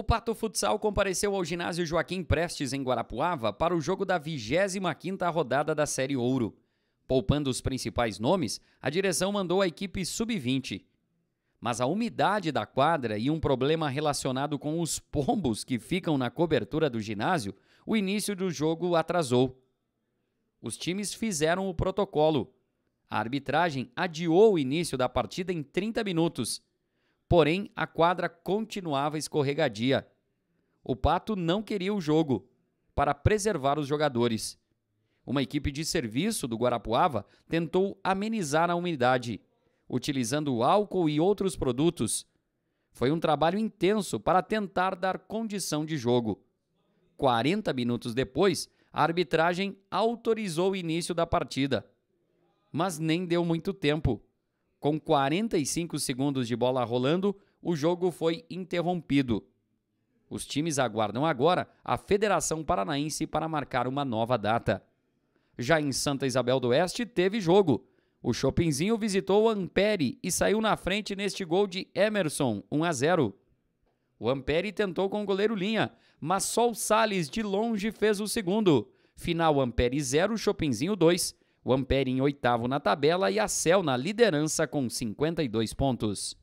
O Pato Futsal compareceu ao ginásio Joaquim Prestes, em Guarapuava, para o jogo da 25 rodada da Série Ouro. Poupando os principais nomes, a direção mandou a equipe sub-20. Mas a umidade da quadra e um problema relacionado com os pombos que ficam na cobertura do ginásio, o início do jogo atrasou. Os times fizeram o protocolo. A arbitragem adiou o início da partida em 30 minutos Porém, a quadra continuava escorregadia. O Pato não queria o jogo para preservar os jogadores. Uma equipe de serviço do Guarapuava tentou amenizar a umidade, utilizando álcool e outros produtos. Foi um trabalho intenso para tentar dar condição de jogo. 40 minutos depois, a arbitragem autorizou o início da partida. Mas nem deu muito tempo com 45 segundos de bola rolando, o jogo foi interrompido. Os times aguardam agora a Federação Paranaense para marcar uma nova data. Já em Santa Isabel do Oeste teve jogo. O Shoppingzinho visitou o Ampere e saiu na frente neste gol de Emerson, 1 a 0. O Ampere tentou com o goleiro Linha, mas só o Salles de longe fez o segundo. Final Ampere 0, Shoppingzinho 2 o Ampere em oitavo na tabela e a Cel na liderança com 52 pontos.